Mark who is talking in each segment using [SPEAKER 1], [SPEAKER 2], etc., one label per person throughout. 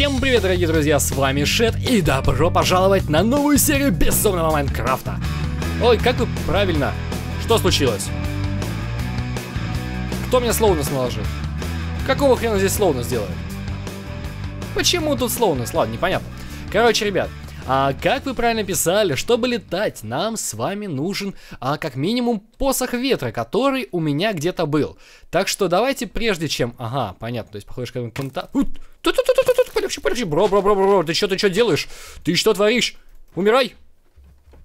[SPEAKER 1] Всем привет, дорогие друзья, с вами Шет, и добро пожаловать на новую серию Бессонного Майнкрафта. Ой, как вы правильно. Что случилось? Кто мне словно наложил? Какого хрена здесь словно делает? Почему тут словно? Ладно, непонятно. Короче, ребят, а как вы правильно писали, чтобы летать, нам с вами нужен а, как минимум посох ветра, который у меня где-то был. Так что давайте прежде чем... Ага, понятно, то есть похоже, как контакт... Полегче, полегче, бро, бро, бро, бро, ты что, ты что делаешь? Ты что творишь? Умирай!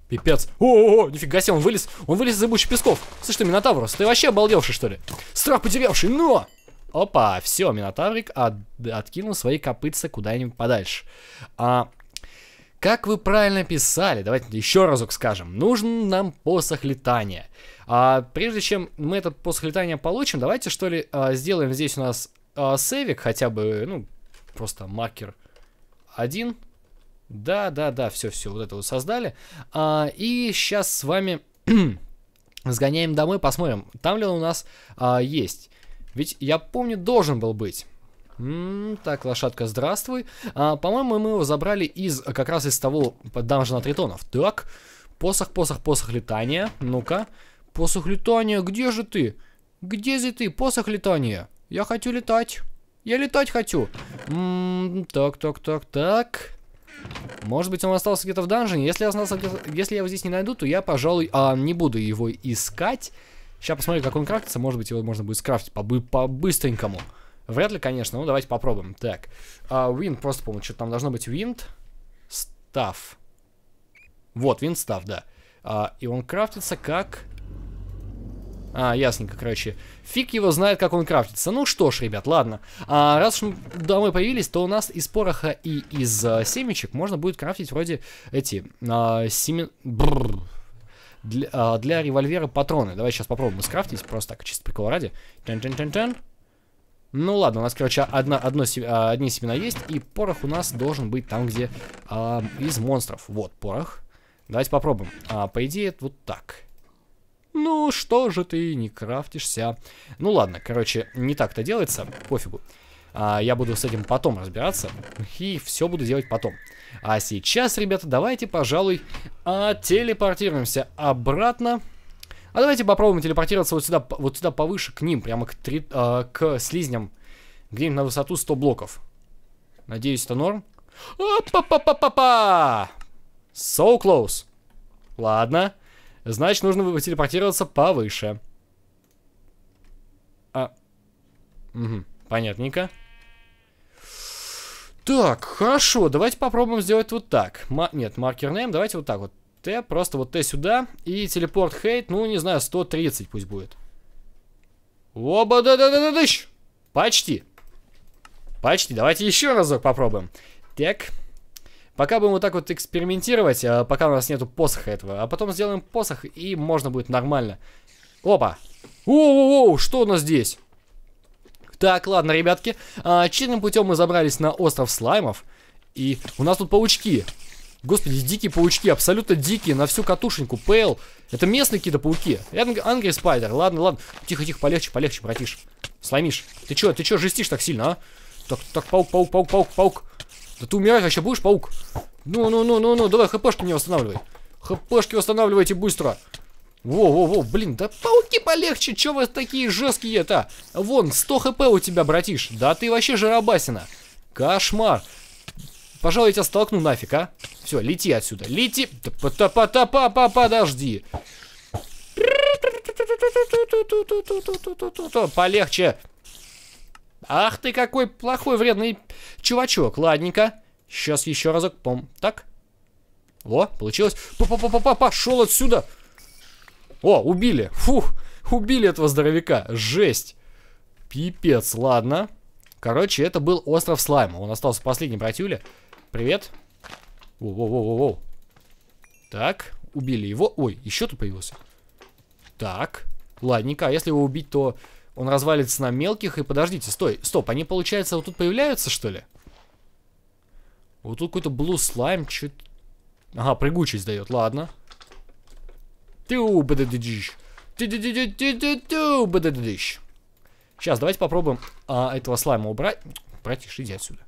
[SPEAKER 1] Пипец. О, -о, -о нифига себе, он вылез. Он вылез из забучих песков. Слышь, ты, Минотаврус, ты вообще обалдевший, что ли? Страх потерявший, но... Опа, все, Минотаврик от, откинул свои копытца куда-нибудь подальше. А, как вы правильно писали, давайте еще разок скажем, нужен нам посох летания. А, прежде чем мы этот посох летания получим, давайте что ли а, сделаем здесь у нас а, сейвик, хотя бы, ну, просто маркер один. Да, да, да, все-все, вот это вот создали. А, и сейчас с вами сгоняем домой, посмотрим, там ли он у нас а, есть. Ведь я помню, должен был быть. М-м, так, лошадка, здравствуй. А, по-моему, мы его забрали из как раз из того Данжена тритонов. Так, посох, посох, посох летания. Ну-ка. Посох летания, где же ты? Где же ты, посох летания? Я хочу летать. Я летать хочу. М-м, так, так, так, так. Может быть, он остался где-то в данжине. Если я, остался, если я его здесь не найду, то я, пожалуй, а, не буду его искать. Сейчас посмотрю, как он крафтится. Может быть, его можно будет скрафтить по-быстренькому. по Вряд ли, конечно, Но ну, давайте попробуем. Так, uh, wind просто, по что там должно быть wind stuff. Вот, wind stuff, да. Uh, и он крафтится как... А, ясненько, короче. Фиг его знает, как он крафтится. Ну что ж, ребят, ладно. А, раз уж мы появились, то у нас из пороха и из а, семечек можно будет крафтить вроде эти... А, семен... Для, а, для револьвера патроны. Давай сейчас попробуем скрафтить, просто так, чисто прикол ради. Тен-тен-тен-тен. Ну ладно, у нас, короче, одна, одно, а, одни семена есть, и порох у нас должен быть там, где а, из монстров. Вот, порох. Давайте попробуем. А, по идее, вот так. Ну, что же ты не крафтишься? Ну ладно, короче, не так-то делается, пофигу. А, я буду с этим потом разбираться, и все буду делать потом. А сейчас, ребята, давайте, пожалуй, а, телепортируемся обратно. А давайте попробуем телепортироваться вот сюда, вот сюда повыше, к ним, прямо к, три, э, к слизням. Где-нибудь на высоту 100 блоков. Надеюсь, это норм. Опа-па-па-па-па! So close. Ладно. Значит, нужно телепортироваться повыше. А. Угу, понятненько. Так, хорошо, давайте попробуем сделать вот так. Ма нет, маркер name, давайте вот так вот Т, просто вот Т сюда. И телепорт хейт, ну, не знаю, 130 пусть будет. оба да да да да дыщ Почти. Почти. Давайте еще разок попробуем. Так. Пока будем вот так вот экспериментировать, а, пока у нас нету посоха этого. А потом сделаем посох, и можно будет нормально. Опа. Воу-воу-воу, что у нас здесь? Так, ладно, ребятки. Очередным а, путем мы забрались на остров слаймов. И у нас тут паучки. Господи, дикие паучки, абсолютно дикие, на всю катушеньку. Пэл, Это местные какие-то пауки. Ангри Спайдер. Ладно, ладно. Тихо-тихо, полегче, полегче, братиш. Сломишь. Ты чё, ты чё жестишь так сильно, а? Так, так, паук, паук, паук, паук, паук. Да ты умираешь, вообще будешь, паук? Ну-ну-ну-ну-ну, давай хпшки не восстанавливай. ХПшки восстанавливайте быстро. Во-во-во, блин, да пауки полегче, чё вы такие жесткие-то? Вон, 100 хп у тебя, братиш. Да ты вообще жаробасина. Кошмар. Пожалуй, я тебя столкну нафиг, а? Все, лети отсюда. Лети. Подожди. Полегче. Ах ты какой плохой, вредный чувачок. Ладненько. Сейчас еще разок. Пом. Так. Во, получилось. Па-па-па-па-па, пошел отсюда. О, убили. Фух, убили этого здоровяка. Жесть. Пипец, ладно. Короче, это был остров слайма. Он остался последний братюля. Привет. Воу-воу-воу-воу. Так, убили его. Ой, еще тут появился. Так, ладненько. А если его убить, то он развалится на мелких. И подождите, стой, стоп. Они, получается, вот тут появляются, что ли? Вот тут какой-то блу слайм. Чуть... Ага, прыгучий дает, ладно. Тю, бдддищ. Сейчас, давайте попробуем а, этого слайма убрать. Братиш, иди отсюда.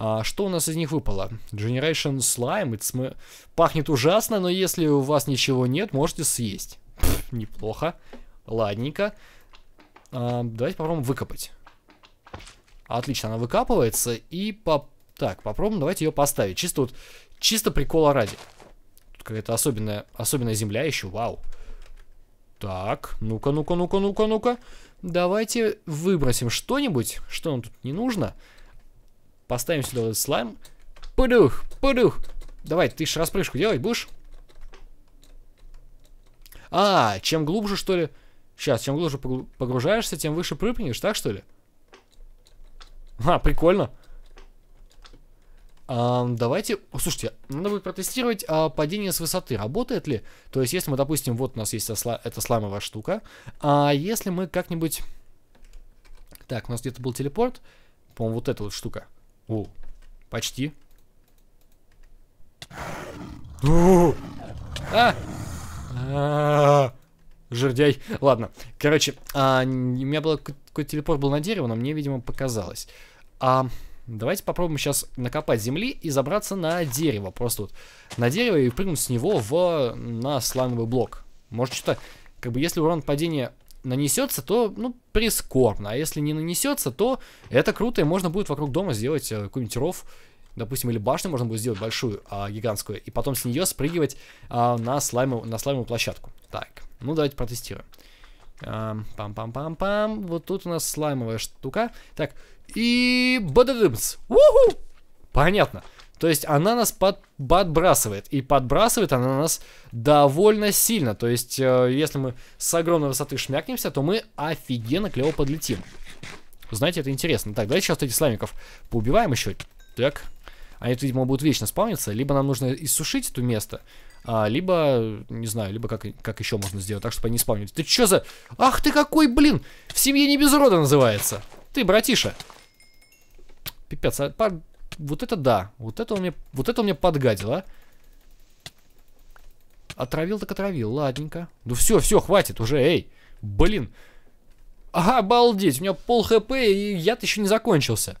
[SPEAKER 1] А, что у нас из них выпало? Generation Slime, it's мы... пахнет ужасно, но если у вас ничего нет, можете съесть. Пфф, неплохо. Ладненько. А, давайте попробуем выкопать. Отлично, она выкапывается. И по... Так, попробуем, давайте ее поставить. Чисто вот, чисто прикола ради. Тут какая-то особенная, особенная земля еще, вау. Так, ну-ка, ну-ка, ну-ка, ну-ка, ну-ка. Давайте выбросим что-нибудь, что нам тут не нужно. Поставим сюда вот этот слайм. Пудух, пудух. Давай, ты же распрыжку делать будешь? А, чем глубже, что ли? Сейчас, чем глубже погружаешься, тем выше прыгнешь, так что ли? А, прикольно. Um, давайте, слушайте, надо будет протестировать uh, падение с высоты. Работает ли? То есть, если мы, допустим, вот у нас есть осла... эта сламовая штука, а если мы как-нибудь... Так, у нас где-то был телепорт, по-моему, вот эта вот штука. О, почти. О! А! а! Жердяй. Ладно. Короче, а, у меня был какой-то телепорт был на дерево, но мне, видимо, показалось. А, давайте попробуем сейчас накопать земли и забраться на дерево. Просто вот на дерево и прыгнуть с него в, на сланговый блок. Может, что-то... Как бы если урон падения нанесется, то, ну, прискорбно. А если не нанесется, то это круто, и можно будет вокруг дома сделать э, какой-нибудь ров, допустим, или башню можно будет сделать большую, а, гигантскую, и потом с нее спрыгивать а, на, слайму, на слаймовую площадку. Так, ну давайте протестируем. Эм, пам-пам-пам-пам. Вот тут у нас слаймовая штука. Так, и... Бададымс! Понятно. То есть она нас под, подбрасывает. И подбрасывает она нас довольно сильно. То есть, э, если мы с огромной высоты шмякнемся, то мы офигенно клево подлетим. Знаете, это интересно. Так, давайте сейчас этих слаймиков поубиваем еще. Так. Они, видимо, будут вечно спавниться. Либо нам нужно иссушить это место, а, либо, не знаю, либо как, как еще можно сделать так, чтобы они спавнились. Ты что за... Ах ты какой, блин! В семье не без рода называется. Ты, братиша. Пипец, а, вот это да. Вот это у меня, вот это у меня подгадило, а. Отравил так отравил, ладненько. Ну все, все, хватит уже, эй. Блин. Ага, обалдеть, у меня пол хп, и яд еще не закончился.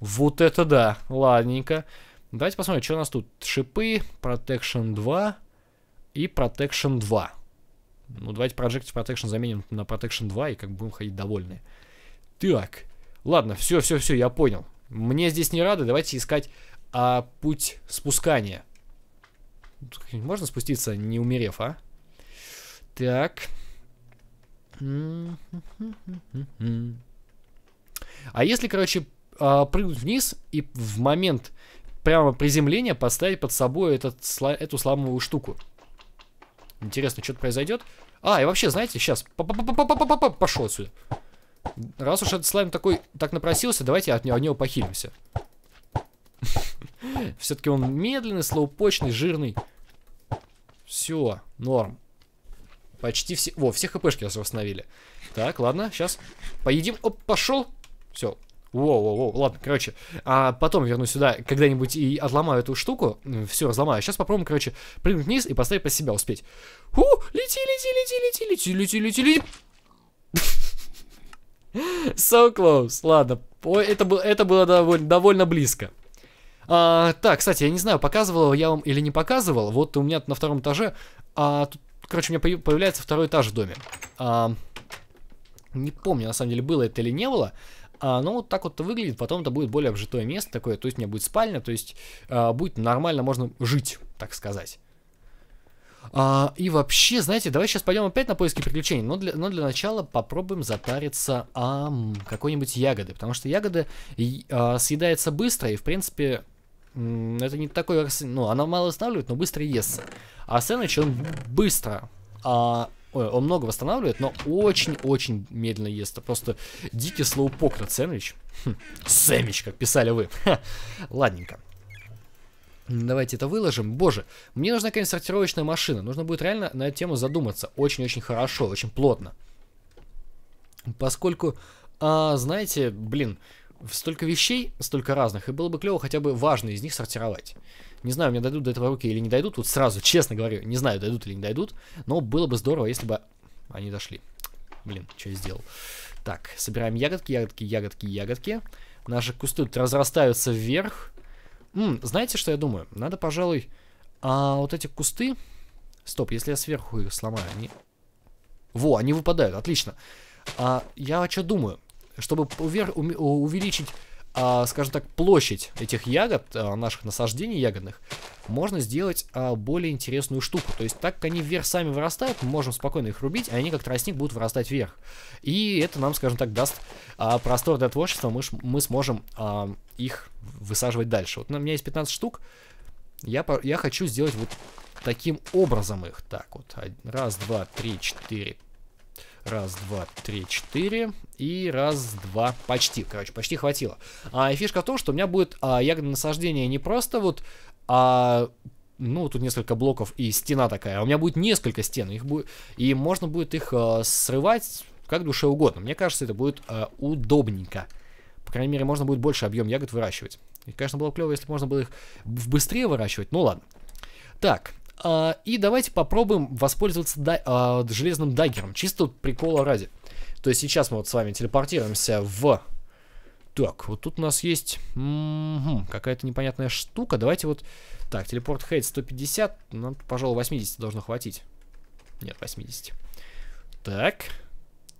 [SPEAKER 1] Вот это да, ладненько. Давайте посмотрим, что у нас тут. Шипы, Protection 2 и Protection 2. Ну, давайте Projective Protection заменим на Protection 2 и как бы будем ходить довольны. Так, ладно, все, все, все, я понял. Мне здесь не рады, давайте искать а, путь спускания. Можно спуститься, не умерев, а? Так. А если, короче, а, прыгнуть вниз и в момент прямо приземления поставить под собой этот, эту сламовую штуку? Интересно, что-то произойдет? А, и вообще, знаете, сейчас... П -п -п Пошел отсюда. Раз уж этот слайм такой так напросился, давайте от него, от него похилимся. Все-таки он медленный, слоупочный, жирный. Все, норм. Почти все... Во, все хпшки нас восстановили. Так, ладно, сейчас поедим. Оп, пошел. Все. Воу-воу-воу, ладно, короче, а потом верну сюда когда-нибудь и отломаю эту штуку, все разломаю. Сейчас а попробуем, короче, прыгнуть вниз и поставить по себя успеть. Фу, лети, лети, лети, лети, лети, лети, лети, лети. So close. Ладно, Ой, это, был, это было довольно, довольно близко. А, так, кстати, я не знаю, показывал я вам или не показывал. Вот у меня на втором этаже... А, тут, короче, у меня появляется второй этаж в доме. А, не помню, на самом деле, было это или не было. А, ну, вот так вот выглядит. Потом это будет более обжитое место такое. То есть у меня будет спальня, то есть а, будет нормально, можно жить, так сказать. А, и вообще, знаете, давай сейчас пойдем опять на поиски приключений, но для, но для начала попробуем затариться ам, какой-нибудь ягоды, потому что ягоды а, съедается быстро, и в принципе это не такой, ну, она мало восстанавливает, но быстро ест. А сэндвич, он быстро, а, ой, он много восстанавливает, но очень-очень медленно ест. Это просто дикий слоупок на сэндвич. Хм, сэндвич, как писали вы. Ха, ладненько. Давайте это выложим. Боже, мне нужна какая-нибудь сортировочная машина. Нужно будет реально на эту тему задуматься. Очень-очень хорошо, очень плотно. Поскольку, а, знаете, блин, столько вещей, столько разных, и было бы клево хотя бы важные из них сортировать. Не знаю, мне дойдут до этого руки или не дойдут, вот сразу, честно говорю, не знаю, дойдут или не дойдут, но было бы здорово, если бы они дошли. Блин, что я сделал? Так, собираем ягодки, ягодки, ягодки, ягодки. Наши кусты тут разрастаются вверх. М, знаете, что я думаю? Надо, пожалуй, а, вот эти кусты... Стоп, если я сверху их сломаю, они... Во, они выпадают, отлично. А, я что думаю? Чтобы увер... увеличить а, скажем так, площадь этих ягод, а, наших насаждений ягодных, можно сделать а, более интересную штуку. То есть, так как они вверх сами вырастают, мы можем спокойно их рубить, а они как тростник будут вырастать вверх. И это нам, скажем так, даст а, простор для творчества, мы, мы сможем а, их высаживать дальше. Вот ну, у меня есть 15 штук, я, я хочу сделать вот таким образом их. Так вот, раз, два, три, четыре, Раз, два, три, четыре. И раз, два, почти. Короче, почти хватило. А, и фишка в том, что у меня будет а, ягодное насаждение не просто вот... А, ну, тут несколько блоков и стена такая. А у меня будет несколько стен. Их будет, и можно будет их а, срывать как душе угодно. Мне кажется, это будет а, удобненько. По крайней мере, можно будет больше объем ягод выращивать. И, конечно, было бы клево, если можно было их быстрее выращивать. Ну, ладно. Так, а, и давайте попробуем воспользоваться да, а, железным даггером, чисто прикола ради. То есть сейчас мы вот с вами телепортируемся в... Так, вот тут у нас есть какая-то непонятная штука. Давайте вот... Так, телепорт хейт 150. Нам, пожалуй, 80 должно хватить. Нет, 80. Так.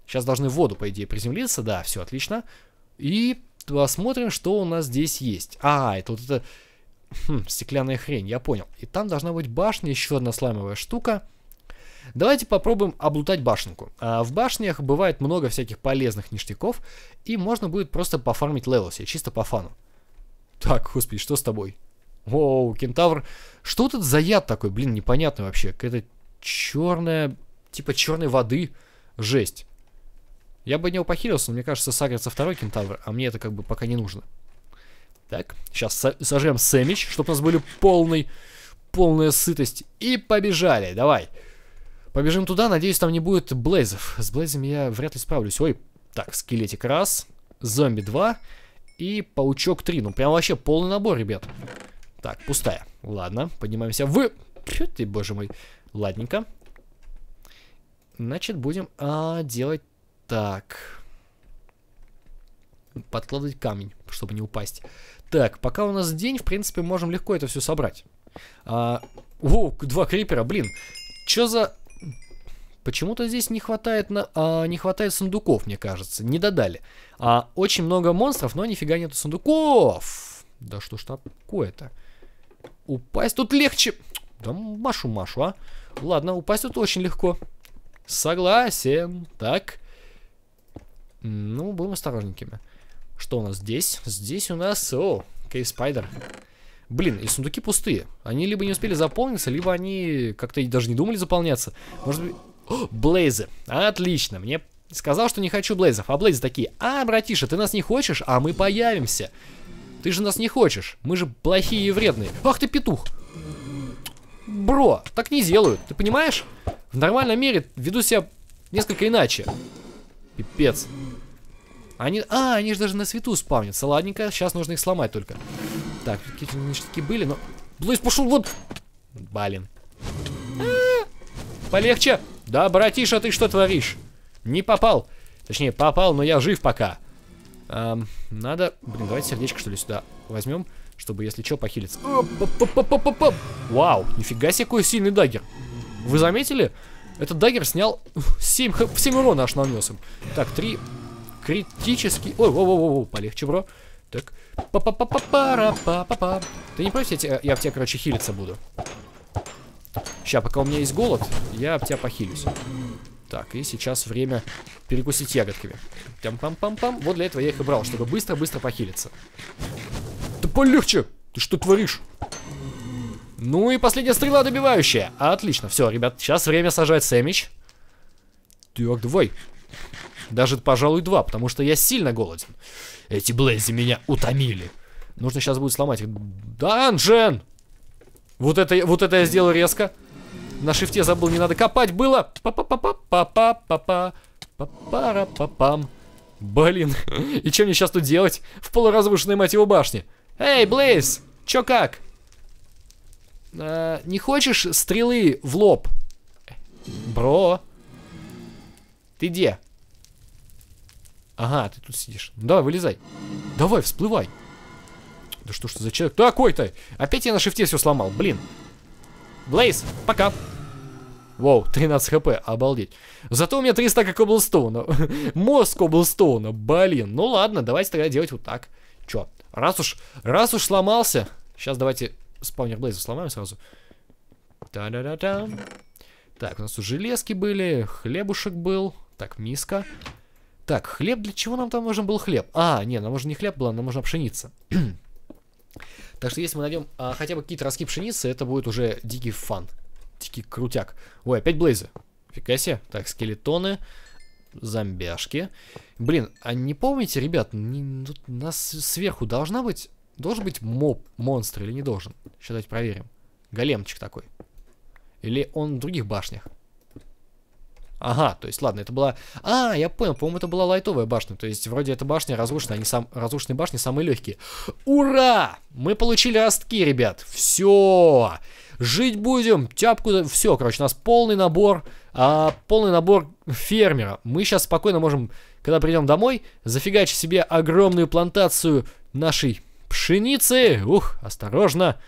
[SPEAKER 1] Сейчас должны в воду, по идее, приземлиться. Да, все отлично. И посмотрим, что у нас здесь есть. А, это вот это Хм, стеклянная хрень, я понял. И там должна быть башня, еще одна слаймовая штука. Давайте попробуем облутать башенку. А в башнях бывает много всяких полезных ништяков, и можно будет просто пофармить левел себе, чисто по фану. Так, господи, что с тобой? Воу, кентавр. Что тут за яд такой, блин, непонятный вообще. Какая-то черная, типа черной воды. Жесть. Я бы него похилился, но мне кажется, сагрится второй кентавр, а мне это как бы пока не нужно. Так, сейчас сожрем сэмич, чтобы у нас были полный, полная сытость. И побежали, давай. Побежим туда, надеюсь, там не будет блейзов. С блейзами я вряд ли справлюсь. Ой, так, скелетик раз, зомби два и паучок три. Ну, прям вообще полный набор, ребят. Так, пустая. Ладно, поднимаемся в... Фу ты, боже мой. Ладненько. Значит, будем а, делать так. Подкладывать камень, чтобы не упасть. Так, пока у нас день, в принципе, можем легко это все собрать. А, о, два крипера, блин. Чё за... Почему-то здесь не хватает, на, а, не хватает сундуков, мне кажется. Не додали. А, очень много монстров, но нифига нету сундуков. Да что ж такое-то? Упасть тут легче. Да машу, машу, а. Ладно, упасть тут очень легко. Согласен. Так. Ну, будем осторожненькими. Что у нас здесь? Здесь у нас... О, кейс спайдер. Блин, и сундуки пустые. Они либо не успели заполниться, либо они как-то даже не думали заполняться. Может быть... О, блейзы. Отлично. Мне сказал, что не хочу блейзов. А блейзы такие. А, братиша, ты нас не хочешь? А мы появимся. Ты же нас не хочешь. Мы же плохие и вредные. Ах ты петух. Бро, так не делают. Ты понимаешь? В нормальном мире веду себя несколько иначе. Пипец. Они... А, они же даже на свету спавнятся. Ладненько, сейчас нужно их сломать только. Так, какие-то ништяки были, но... Блэйз пошел вот... Блин. А -а -а! Полегче. Да, братиша, ты что творишь? Не попал. Точнее, попал, но я жив пока. Эм, надо... Блин, давайте сердечко, что ли, сюда возьмем, чтобы, если что, похилиться. Оп, оп, оп, Вау, нифига себе, какой сильный дагер. Вы заметили? Этот дагер снял 7, 7 урона аж нанес им. Так, 3... Критический... Ой, воу, воу, воу, полегче, бро. Так. па па па па пара па па па Ты не против, я, тебя, я в тебя, короче, хилиться буду. Сейчас, пока у меня есть голод, я в тебя похилюсь. Так, и сейчас время перекусить ягодками. Там-пам-пам-пам. Вот для этого я их и брал, чтобы быстро-быстро похилиться. Да полегче! Ты что творишь? Ну и последняя стрела добивающая. Отлично, все, ребят, сейчас время сажать сэмич. Так, давай. Даже, пожалуй, два, потому что я сильно голоден. Эти Блэзи меня утомили. Нужно сейчас будет сломать их. Данжен! Вот это, вот это я сделал резко. На шифте забыл, не надо копать было. па па па па па па па па па па па пам Блин, и чем мне сейчас тут делать? В полуразрушенной мать его башне. Эй, Блейз, чё как? А, не хочешь стрелы в лоб? Бро. Ты где? Ага, ты тут сидишь. Ну давай, вылезай. Давай, всплывай. Да что ж ты за человек такой-то? Опять я на шифте все сломал, блин. Блейз, пока. Вау, 13 хп, обалдеть. Зато у меня 300 как Коблстоуна. Мозг Коблстоуна, блин. Ну ладно, давайте тогда делать вот так. Чё, раз уж, раз уж сломался... Сейчас давайте спаунер Блейза сломаем сразу. Та-да-да-да. Так, у нас тут железки были, хлебушек был. Так, миска. Так, хлеб, для чего нам там нужен был хлеб? А, не, нам нужен не хлеб был, нам нужна пшеница. так что если мы найдем а, хотя бы какие-то ростки пшеницы, это будет уже дикий фан. Дикий крутяк. Ой, опять блейзы. Фига себе. Так, скелетоны, зомбяшки. Блин, а не помните, ребят, не, тут у нас сверху должна быть... Должен быть моб, монстр или не должен? Сейчас давайте проверим. Големчик такой. Или он в других башнях? Ага, то есть, ладно, это была... А, я понял, по-моему, это была лайтовая башня. То есть, вроде эта башня разрушена, они сам... разрушенные башни самые легкие. Ура! Мы получили ростки, ребят. Все! Жить будем, тяпку... Все, короче, у нас полный набор, а, полный набор фермера. Мы сейчас спокойно можем, когда придем домой, зафигачить себе огромную плантацию нашей пшеницы. Ух, осторожно. Осторожно.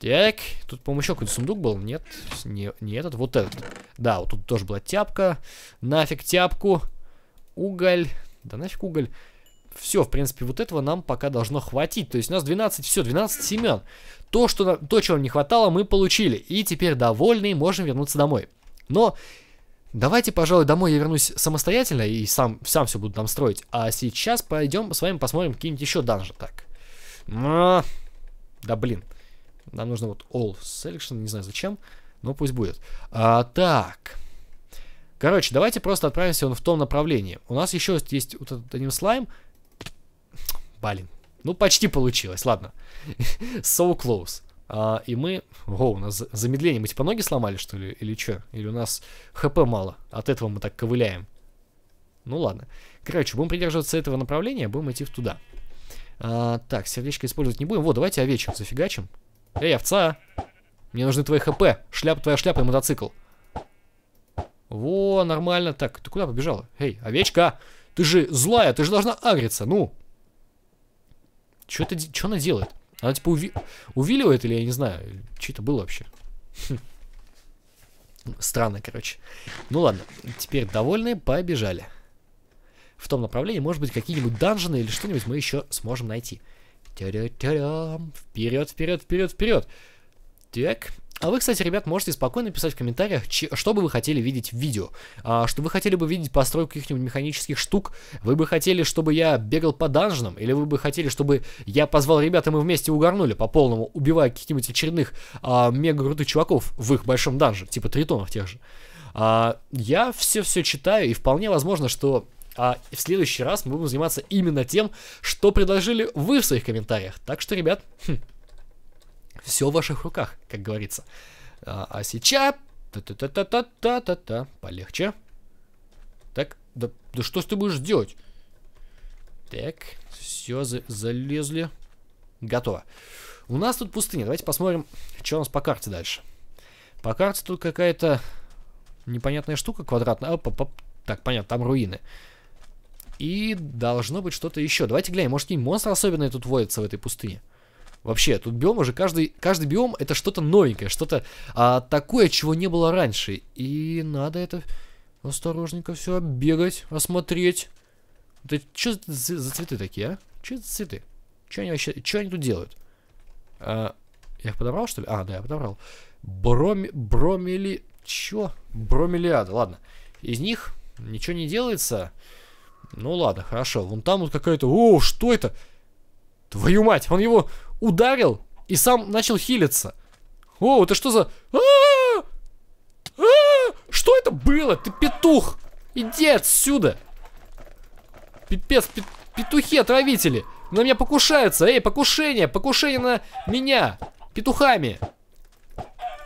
[SPEAKER 1] Так, тут, по-моему, еще какой-то сундук был. Нет, не, не этот, вот этот. Да, вот тут тоже была тяпка. Нафиг тяпку. Уголь. Да нафиг уголь. Все, в принципе, вот этого нам пока должно хватить. То есть у нас 12, все, 12 семян. То, что, то, чего нам не хватало, мы получили. И теперь довольные можем вернуться домой. Но давайте, пожалуй, домой я вернусь самостоятельно и сам, сам все буду там строить. А сейчас пойдем с вами посмотрим какие-нибудь еще данжи. Так. Да блин. Нам нужно вот all selection, не знаю зачем, но пусть будет. А, так. Короче, давайте просто отправимся вон в том направлении. У нас еще есть вот этот один слайм. Блин. Ну, почти получилось, ладно. so close. А, и мы... Ого, у нас замедление. Мы типа ноги сломали, что ли? Или что? Или у нас хп мало? От этого мы так ковыляем. Ну ладно. Короче, будем придерживаться этого направления, будем идти туда. А, так, сердечко использовать не будем. Вот, давайте овечек зафигачим. Эй, овца! Мне нужны твои хп. Шляп, твоя шляпа и мотоцикл. Во, нормально. Так, ты куда побежала? Эй, овечка! Ты же злая, ты же должна агриться, ну! что это, чё она делает? Она типа уви... увиливает или я не знаю, что это было вообще? Хм. Странно, короче. Ну ладно, теперь довольные, побежали. В том направлении, может быть, какие-нибудь данжены или что-нибудь мы еще сможем найти. Тя-ря-тя-рям. Вперед, вперед, вперед, вперед. Так. А вы, кстати, ребят, можете спокойно писать в комментариях, что бы вы хотели видеть в видео. А, что вы хотели бы видеть постройку каких-нибудь механических штук. Вы бы хотели, чтобы я бегал по данжам, или вы бы хотели, чтобы я позвал ребят, и мы вместе угорнули по полному, убивая каких-нибудь очередных а, мега крутых чуваков в их большом данже, типа тритонов тех же. А, я все-все читаю, и вполне возможно, что а в следующий раз мы будем заниматься именно тем, что предложили вы в своих комментариях. Так что, ребят, хм, все в ваших руках, как говорится. А, а сейчас... Та-та-та-та-та-та-та. та Полегче. Так, да, да что ты будешь делать? Так, все, за залезли. Готово. У нас тут пустыня. Давайте посмотрим, что у нас по карте дальше. По карте тут какая-то непонятная штука квадратная. Оп, оп, оп. Так, понятно, там руины. И должно быть что-то еще. Давайте глянем, может, какие монстры особенные тут водятся в этой пустыне. Вообще, тут биом уже каждый, каждый биом это что-то новенькое, что-то а, такое, чего не было раньше. И надо это осторожненько все бегать, осмотреть. что за, за цветы такие, а? Что за цветы? Что они вообще, что они тут делают? А, я их подобрал, что ли? А, да, я подобрал. Броми, бромили Чё? Бромелиада, ладно. Из них ничего не делается. Ну ладно, хорошо. Вон там вот какая-то... О, что это? Твою мать, он его ударил и сам начал хилиться. О, это что за... А! А! что это было? Ты петух! Иди отсюда! Пипец, пет петухи-отравители! На меня покушаются! Эй, покушение! Покушение на меня! Петухами!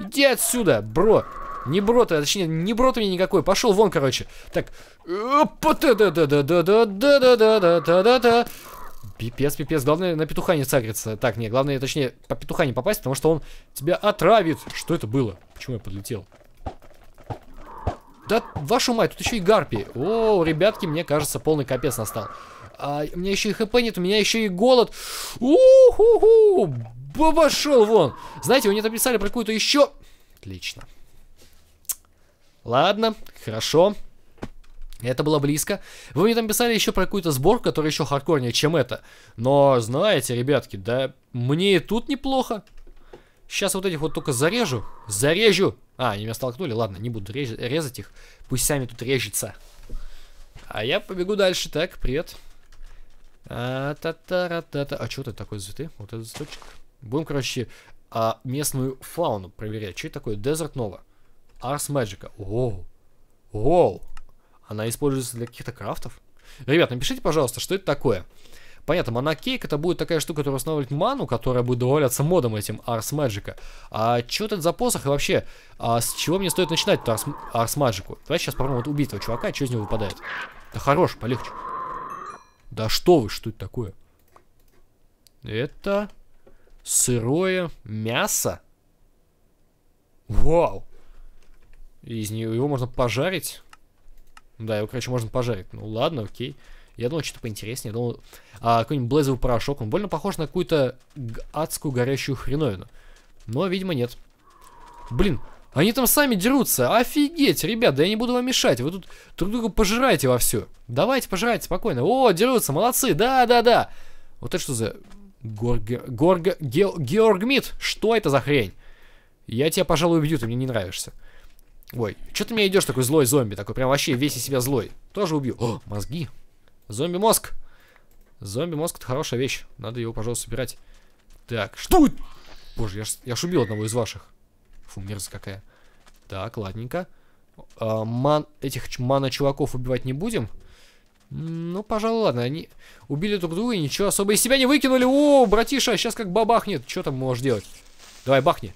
[SPEAKER 1] Иди отсюда, бро! Не брод, точнее, не брота у никакой. Пошел вон, короче. Так. Пипец, пипец. Главное на петуха не цагриться. Так, не, главное, точнее, по петуха не попасть, потому что он тебя отравит. Что это было? Почему я подлетел? Да, вашу мать, тут еще и гарпи. О, ребятки, мне кажется, полный капец настал. А, у меня еще и хп нет, у меня еще и голод. У-ху-ху! Пошел вон! Знаете, вы мне написали про какую-то еще... Отлично. Ладно, хорошо. Это было близко. Вы мне там писали еще про какую-то сборку, которая еще хардкорнее, чем это. Но, знаете, ребятки, да мне и тут неплохо. Сейчас вот этих вот только зарежу. Зарежу! А, они меня столкнули. Ладно, не буду рез резать их. Пусть сами тут режется. А я побегу дальше. Так, привет. А, та та ра та та А что это такое цветы? Вот этот цветочек. Будем, короче, а, местную фауну проверять. Что это такое? Desert Nova. Арс Magic. Воу. Воу. Она используется для каких-то крафтов? Ребят, напишите, пожалуйста, что это такое. Понятно, манакейк это будет такая штука, которая восстанавливает ману, которая будет добавляться модом этим Арс Мэджика. А что это за посох и вообще, а с чего мне стоит начинать эту Арс, Арс Мэджику? Давайте сейчас попробуем вот убить этого чувака, что из него выпадает. Да хорош, полегче. Да что вы, что это такое? Это сырое мясо? Вау! Из нее его можно пожарить. Да, его, короче, можно пожарить. Ну ладно, окей. Я думал, что-то поинтереснее. Я думал, а, какой-нибудь блезовый порошок. Он больно похож на какую-то адскую горящую хреновину. Но, видимо, нет. Блин, они там сами дерутся. Офигеть, ребят, да я не буду вам мешать. Вы тут друг друга пожираете во все. Давайте пожирайте спокойно. О, дерутся, молодцы. Да, да, да. Вот это что за... Горга... Горга... Ге... Георг Мид? Что это за хрень? Я тебя, пожалуй, убью, ты мне не нравишься. Ой, что ты меня идешь такой злой зомби? Такой прям вообще весь из себя злой. Тоже убью. О, мозги. Зомби-мозг. Зомби-мозг это хорошая вещь. Надо его, пожалуйста, собирать. Так, что? Боже, я ж, я ж убил одного из ваших. Фу, мерзость какая. Так, ладненько. А, ман... Этих мана-чуваков убивать не будем. Ну, пожалуй, ладно. Они убили друг друга и ничего особо из себя не выкинули. О, братиша, сейчас как бабахнет. Что там можешь делать? Давай, бахни.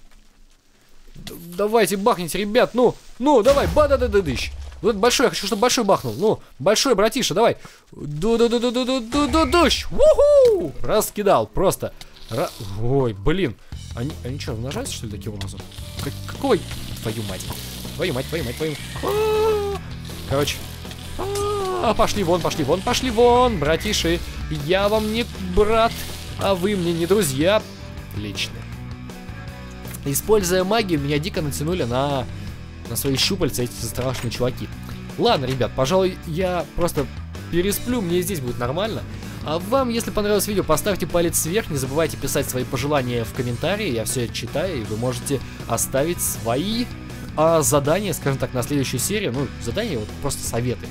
[SPEAKER 1] Давайте бахните, ребят, ну, ну, давай, ба да да да дыщ Вот большой, я хочу, чтобы большой бахнул. Ну, большой, братиша, давай. ду ду ду ду ду ду ду ду дыщ Уху! Раскидал, просто. Ра... Ой, блин. Они, они что, умножаются, что ли, таким образом? Как, какой? Твою мать. Твою мать, твою мать, твою мать. А! Короче. А, пошли вон, пошли вон, пошли вон, братиши. Я вам не брат, а вы мне не друзья. Отлично. Используя магию, меня дико натянули на, на свои щупальца эти страшные чуваки. Ладно, ребят, пожалуй, я просто пересплю, мне здесь будет нормально. А вам, если понравилось видео, поставьте палец вверх, не забывайте писать свои пожелания в комментарии, я все это читаю, и вы можете оставить свои а, задания, скажем так, на следующую серию, ну, задания, вот просто советы.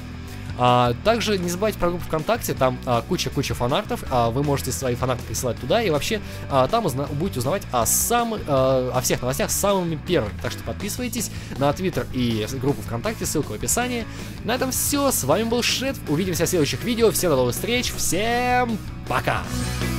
[SPEAKER 1] А, также не забывайте про группу ВКонтакте, там а, куча-куча а, фанартов, а, вы можете свои фанарты присылать туда, и вообще а, там узна- будете узнавать о, сам, а, о всех новостях самыми первыми. Так что подписывайтесь на Твиттер и группу ВКонтакте, ссылка в описании. На этом все, с вами был Шет, увидимся в следующих видео, всем до новых встреч, всем пока! Пока!